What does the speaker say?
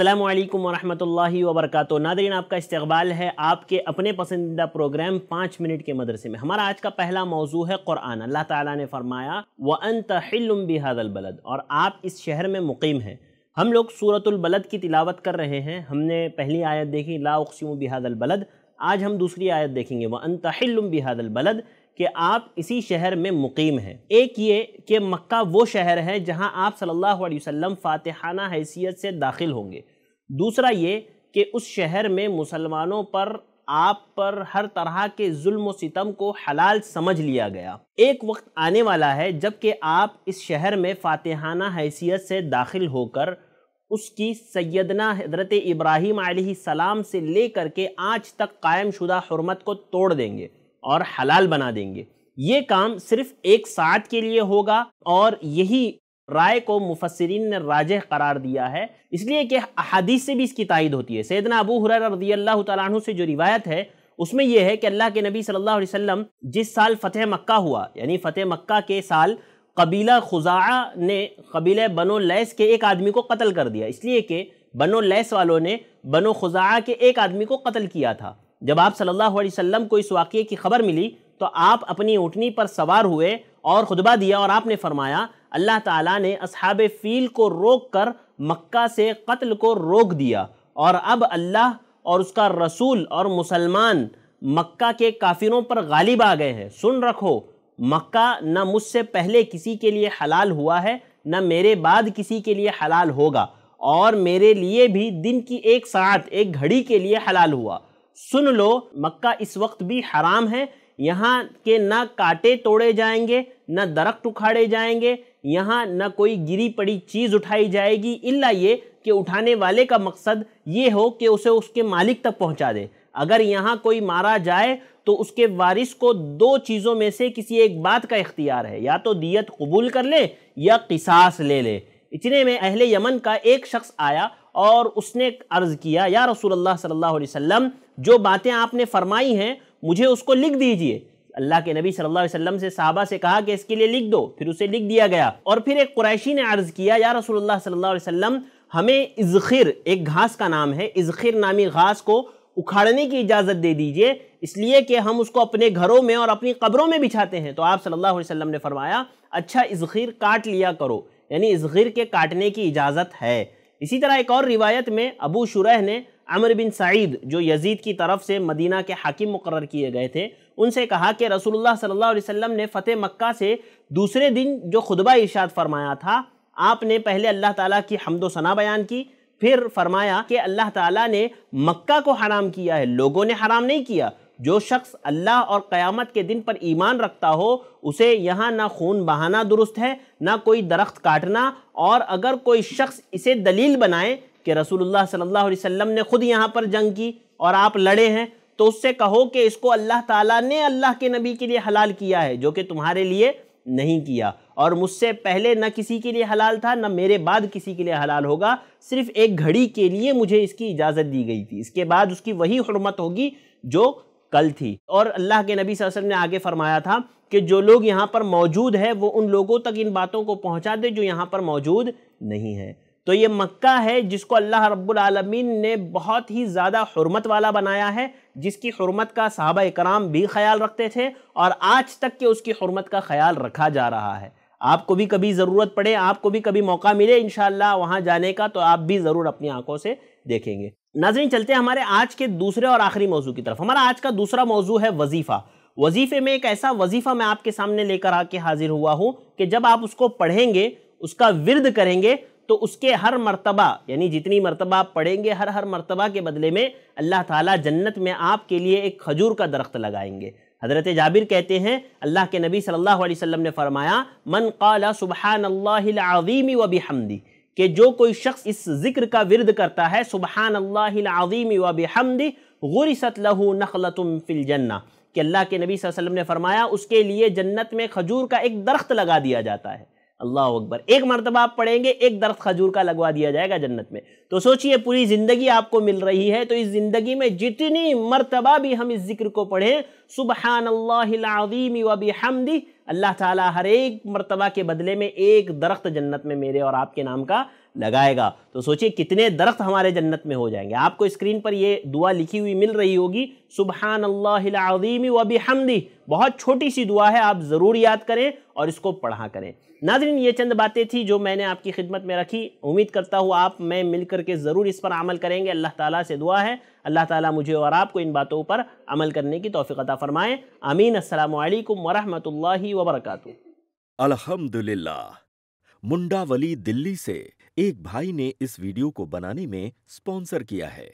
अल्लाम वरहमल वबरक नादरीन आपका इस्तबाल है आपके अपने पसंदीदा प्रोग्राम पाँच मिनट के मदरसे में हमारा आज का पहला मौजू है क़ुरान अल्लाह ताला ने फरमाया व अन तहिलम बिहादल बलद और आप इस शहर में मुकीम हैं हम लोग सूरतुलबलद की तिलावत कर रहे हैं हमने पहली आयत देखी लाउसम बिहादल बलद आज हम दूसरी आयत देखेंगे व अन तहिलम बिहादल बलद कि आप इसी शहर में मुकीम हैं एक ये कि मक्का वो शहर है जहां आप सल्लल्लाहु अलैहि वसल्लम फातिहाना हैसियत से दाखिल होंगे दूसरा ये कि उस शहर में मुसलमानों पर आप पर हर तरह के जुल्म सितम को हलाल समझ लिया गया एक वक्त आने वाला है जबकि आप इस शहर में फातिहाना हैसियत से दाखिल होकर उसकी सैदना हजरत इब्राहिम सलाम से लेकर के आज तक कायम शुदा हरमत को तोड़ देंगे और हलाल बना देंगे ये काम सिर्फ एक साथ के लिए होगा और यही राय को मुफसरीन ने राज करार दिया है इसलिए कि अहादीस से भी इसकी तायद होती है सैदना अबू हुर रदी अल्लाह तु से जो रिवायत है उसमें यह है कि अल्लाह के नबी सल्लल्लाहु अलैहि वसल्लम जिस साल फ़तेह मक्का हुआ यानी फ़तह मक्का के साल कबीला खुजा ने कबीले बनो लैस के एक आदमी को कत्ल कर दिया इसलिए कि बनो लैस वालों ने बनो खुजा के एक आदमी को कत्ल किया था जब आप सल्लल्लाहु अलैहि वसल्लम को इस वाक़े की खबर मिली तो आप अपनी ऊँटनी पर सवार हुए और खुतबा दिया और आपने फरमाया अल्लाह ताला ने असहाब फ़ील को रोक कर मक्का से कत्ल को रोक दिया और अब अल्लाह और उसका रसूल और मुसलमान मक्का के काफिरों पर गालिब आ गए हैं सुन रखो मक्का न मुझसे पहले किसी के लिए हलाल हुआ है न मेरे बाद किसी के लिए हलाल होगा और मेरे लिए भी दिन की एक साथ एक घड़ी के लिए हलाल हुआ सुन लो मक्का इस वक्त भी हराम है यहाँ के ना कांटे तोड़े जाएंगे ना दरख्त उखाड़े जाएंगे यहाँ ना कोई गिरी पड़ी चीज़ उठाई जाएगी इल्ला ये कि उठाने वाले का मकसद ये हो कि उसे उसके मालिक तक पहुँचा दे अगर यहाँ कोई मारा जाए तो उसके वारिस को दो चीज़ों में से किसी एक बात का इख्तियार है या तो दियत कबूल कर ले या किसास ले ले इतने में अहले यमन का एक शख्स आया और उसने अर्ज़ किया या रसूल अल्लाह सल्लल्लाहु अलैहि वसल्लम जो बातें आपने फरमाई हैं मुझे उसको लिख दीजिए अल्लाह के नबी सल्लल्लाहु अलैहि वसल्लम से साहबा से कहा कि इसके लिए लिख दो फिर उसे लिख दिया गया और फिर एक कुरैशी ने अर्ज़ किया या रसूलुल्लाह सल्लल्लाहु अलैहि वसल्लम हमें इज़खिर एक घास का नाम है इज़खिर नामी घास को उखाड़ने की इजाज़त दे दीजिए इसलिए कि हम उसको अपने घरों में और अपनी कब्रों में बिछाते हैं तो आप सल्लल्लाहु अलैहि वसल्लम ने फरमाया अच्छा इज़खिर काट लिया करो यानी इज़खिर के काटने की इजाज़त है इसी तरह एक और रिवायत में अबू शुरह ने अमर बिन सईद जो यजीद की तरफ से मदीना के हाकिम मुकर किए गए थे उनसे कहा कि रसूलुल्लाह सल्लल्लाहु अलैहि वसल्लम ने फ़तेह मक्का से दूसरे दिन जो खुतबा इर्शाद फरमाया था आपने पहले अल्लाह ताला की हमदो सना बयान की फिर फरमाया कि अल्लाह ताला ने मक्का को हराम किया है लोगों ने हराम नहीं किया जो शख्स अल्लाह और क़यामत के दिन पर ईमान रखता हो उसे यहाँ ना खून बहाना दुरुस्त है ना कोई दरख्त काटना और अगर कोई शख्स इसे दलील बनाए कि रसूलुल्लाह सल्लल्लाहु अलैहि वसल्लम ने खुद यहाँ पर जंग की और आप लड़े हैं तो उससे कहो कि इसको अल्लाह ताला ने अल्लाह के नबी के लिए हलाल किया है जो कि तुम्हारे लिए नहीं किया और मुझसे पहले न किसी के लिए हलाल था न मेरे बाद किसी के लिए हलाल होगा सिर्फ एक घड़ी के लिए मुझे इसकी इजाज़त दी गई थी इसके बाद उसकी वही हरमत होगी जो कल थी और अल्लाह के नबी वसल्लम ने आगे फरमाया था कि जो लोग यहाँ पर मौजूद है वो उन लोगों तक इन बातों को पहुँचा दे जो यहाँ पर मौजूद नहीं है तो ये मक्का है जिसको अल्लाह रब्बुल आलमीन ने बहुत ही ज़्यादा हरमत वाला बनाया है जिसकी हरमत का सहाबा कराम भी ख्याल रखते थे और आज तक के उसकी हरमत का ख्याल रखा जा रहा है आपको भी कभी ज़रूरत पड़े आपको भी कभी मौका मिले इन वहाँ जाने का तो आप भी ज़रूर अपनी आंखों से देखेंगे नाजरीन चलते हैं हमारे आज के दूसरे और आखिरी मौजू की तरफ हमारा आज का दूसरा मौजू है वजीफ़ा वजीफ़े में एक ऐसा वजीफ़ा मैं आपके सामने लेकर आके हाजिर हुआ हूँ कि जब आप उसको पढ़ेंगे उसका विरद करेंगे तो उसके हर मर्तबा यानी जितनी मर्तबा आप पढ़ेंगे हर हर मर्तबा के बदले में अल्लाह ताला जन्नत में आपके लिए एक खजूर का दरख्त लगाएंगे हज़रत जाबिर कहते हैं अल्लाह के नबी सल्लल्लाहु अलैहि वसल्लम ने फरमाया मन काला सुबहान अल्लाज़ीमी व हमदी कि जो कोई शख्स इस जिक्र का विरद करता है सुबहान अल्लाज़ीमी व हमदी गुरसत लहू नखलतम फिल जन्ना कि अल्लाह के नबी वसल्लम ने फरमाया उसके लिए जन्नत में खजूर का एक दरख्त लगा दिया जाता है अल्लाह अकबर एक मरतबा आप पढ़ेंगे एक दरख्त खजूर का लगवा दिया जाएगा जन्नत में तो सोचिए पूरी ज़िंदगी आपको मिल रही है तो इस ज़िंदगी में जितनी मरतबा भी हम इस ज़िक्र को पढ़ें सुबहान अल्लाज़ीम वबी हमदी अल्लाह ताला हर एक मरतबा के बदले में एक दरख्त जन्नत में मेरे और आपके नाम का लगाएगा तो सोचिए कितने दरख्त हमारे जन्नत में हो जाएंगे आपको स्क्रीन पर ये दुआ लिखी हुई मिल रही होगी सुबहान अल्लाज़ीमी वबी हमदी बहुत छोटी सी दुआ है आप ज़रूर याद करें और इसको पढ़ा करें नाजरीन ये चंद बातें थी जो मैंने आपकी खिदमत में रखी उम्मीद करता हूँ आप मैं मिल करके ज़रूर इस पर अमल करेंगे अल्लाह ताला से दुआ है अल्लाह ताला मुझे और आपको इन बातों पर अमल करने की तोफ़ीकता फ़रमाएँ अमीन अल्लाम वरहमल वबरक अलहमदिल्ला मुंडावली दिल्ली से एक भाई ने इस वीडियो को बनाने में स्पॉन्सर किया है